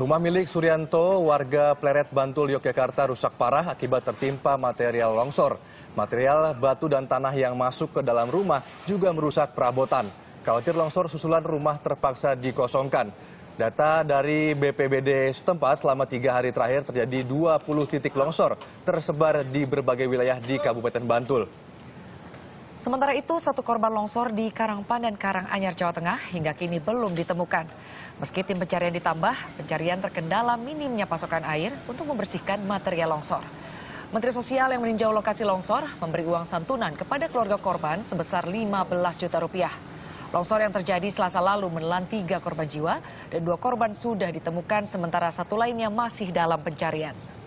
Rumah milik Suryanto, warga Pleret Bantul, Yogyakarta rusak parah akibat tertimpa material longsor. Material batu dan tanah yang masuk ke dalam rumah juga merusak perabotan. Khawatir longsor susulan rumah terpaksa dikosongkan. Data dari BPBD setempat selama tiga hari terakhir terjadi 20 titik longsor tersebar di berbagai wilayah di Kabupaten Bantul. Sementara itu, satu korban longsor di Karangpan dan Karanganyar, Jawa Tengah hingga kini belum ditemukan. Meski tim pencarian ditambah, pencarian terkendala minimnya pasokan air untuk membersihkan material longsor. Menteri Sosial yang meninjau lokasi longsor memberi uang santunan kepada keluarga korban sebesar 15 juta rupiah. Longsor yang terjadi selasa lalu menelan tiga korban jiwa dan dua korban sudah ditemukan sementara satu lainnya masih dalam pencarian.